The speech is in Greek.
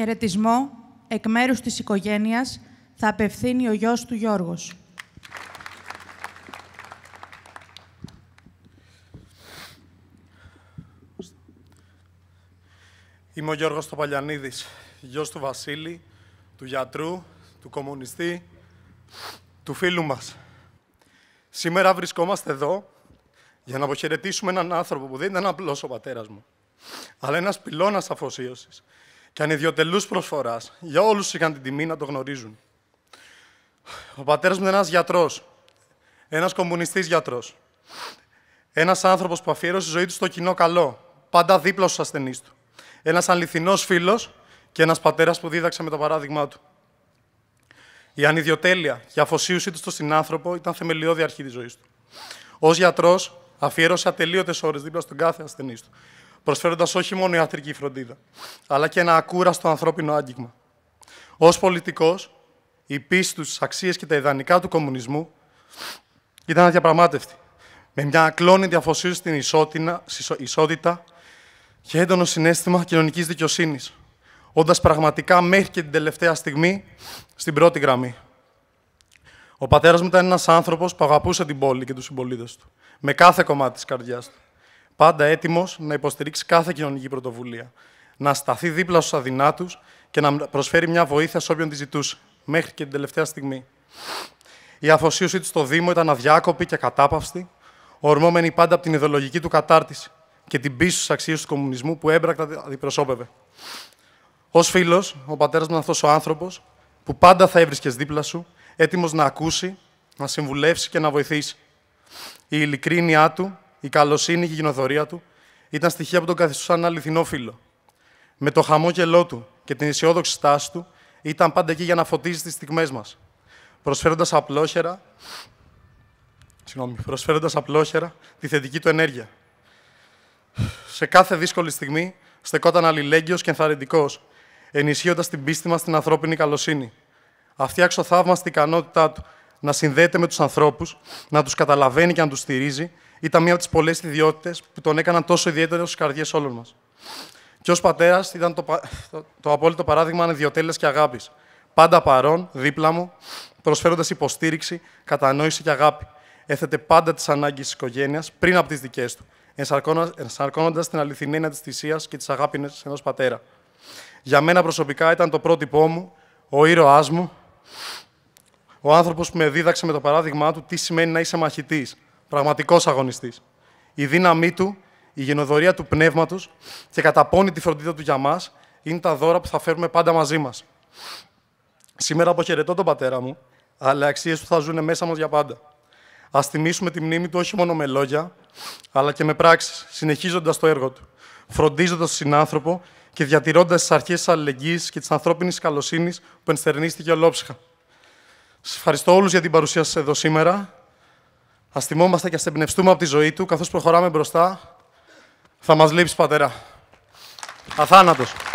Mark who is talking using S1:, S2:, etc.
S1: χαιρετισμό εκ μέρους της οικογένειας θα απευθύνει ο γιος του Γιώργος. Είμαι ο Γιώργος Τοπαλιανίδης, γιος του Βασίλη, του γιατρού, του κομμουνιστή, του φίλου μας. Σήμερα βρισκόμαστε εδώ για να αποχαιρετήσουμε έναν άνθρωπο που δεν ήταν απλός ο πατέρας μου, αλλά ένας πυλώνας αφοσίωσης, και ανιδιοτελούς προσφοράς για όλους είχαν την τιμή να το γνωρίζουν. Ο πατέρας μου ήταν ένας γιατρός, ένας κομμουνιστής γιατρός. Ένας άνθρωπος που αφιέρωσε τη ζωή του στο κοινό καλό, πάντα δίπλα στους ασθενείς του. Ένας αληθινός φίλος και ένας πατέρας που δίδαξε με το παράδειγμά του. Η ανιδιοτέλεια και η αφοσίωσή του στον συνάνθρωπο ήταν θεμελιώδη αρχή της ζωής του. Ως γιατρός, αφιέρωσε ατελείωτες ώρες δίπλα στον κάθε ασθενής του προσφέροντας όχι μόνο ιατρική φροντίδα, αλλά και ένα ακούραστο ανθρώπινο άγγιγμα. Ως πολιτικός, η πίστη του αξίες και τα ιδανικά του κομμουνισμού ήταν αδιαπραγμάτευτη, με μια ακλόνητη αφοσίωση στην ισότητα, ισότητα και έντονο συνέστημα κοινωνικής δικαιοσύνης, όντας πραγματικά μέχρι και την τελευταία στιγμή στην πρώτη γραμμή. Ο πατέρας μου ήταν ένας άνθρωπος που αγαπούσε την πόλη και τους συμπολίτες του, με κάθε κομμάτι της καρδιάς του πάντα έτοιμος να υποστηρίξει κάθε κοινωνική πρωτοβουλία, να σταθεί δίπλα στους αδυνάτους και να προσφέρει μια βοήθεια σε όποιον τη ζητούσε, μέχρι και την τελευταία στιγμή. Η αφοσίωσή του στο Δήμο ήταν αδιάκοπη και κατάπαυστη, ορμόμενη πάντα από την ιδεολογική του κατάρτιση και την πίστη στις αξίες του κομμουνισμού που έμπρακτα αντιπροσώπευε. Ως φίλος, ο πατέρας μου αυτός ο άνθρωπος που πάντα θα έβρισκες δίπλα σου, έτοιμος να ακούσει, να συμβουλεύσει και να βοηθήσει. Η ειλικρίνειά του η καλοσύνη και η κοινοθωρία του ήταν στοιχεία που τον καθιστούσαν αληθινό φίλο. Με το χαμόγελό του και την αισιόδοξη στάση του ήταν πάντα εκεί για να φωτίζει τις στιγμές μας, προσφέροντας απλόχερα, προσφέροντας απλόχερα τη θετική του ενέργεια. Σε κάθε δύσκολη στιγμή στεκόταν αλληλέγγυος και ενθαρρυντικός, ενισχύοντας την πίστη μας στην ανθρώπινη καλοσύνη. Αυτή η αξιοθαύμαστη ικανότητά του να συνδέεται με τους ανθρώπους, να τους καταλαβαίνει και να τους στηρίζει, ήταν μία από τις πολλές ιδιότητες που τον έκαναν τόσο ιδιαίτερο στις καρδιές όλων μας. Και ως πατέρας ήταν το, το, απόλυτο παράδειγμα ανιδιοτέλειας και αγάπης. Πάντα παρόν, δίπλα μου, προσφέροντας υποστήριξη, κατανόηση και αγάπη. Έθετε πάντα τις ανάγκες της οικογένειας πριν από τις δικές του, ενσαρκώνοντας την αληθινή της θυσίας και τις αγάπη ενός πατέρα. Για μένα προσωπικά ήταν το πρότυπό μου, ο ήρωάς μου, ο άνθρωπος που με δίδαξε με το παράδειγμά του τι σημαίνει να είσαι μαχητής, πραγματικός αγωνιστής. Η δύναμή του, η γενοδορία του πνεύματος και καταπώνει τη φροντίδα του για μας είναι τα δώρα που θα φέρουμε πάντα μαζί μας. Σήμερα αποχαιρετώ τον πατέρα μου, αλλά οι αξίες του θα ζουν μέσα μας για πάντα. Ας θυμίσουμε τη μνήμη του όχι μόνο με λόγια, αλλά και με πράξεις, συνεχίζοντας το έργο του, φροντίζοντας τον συνάνθρωπο και διατηρώντας τις αρχές της αλληλεγγύης και της ανθρώπινης καλοσύνης που ενστερνίστηκε ολόψυχα. Σας ευχαριστώ όλους για την παρουσία σας εδώ σήμερα. Ας θυμόμαστε και ας εμπνευστούμε από τη ζωή του, καθώς προχωράμε μπροστά. Θα μας λείψει, πατέρα. Αθάνατος.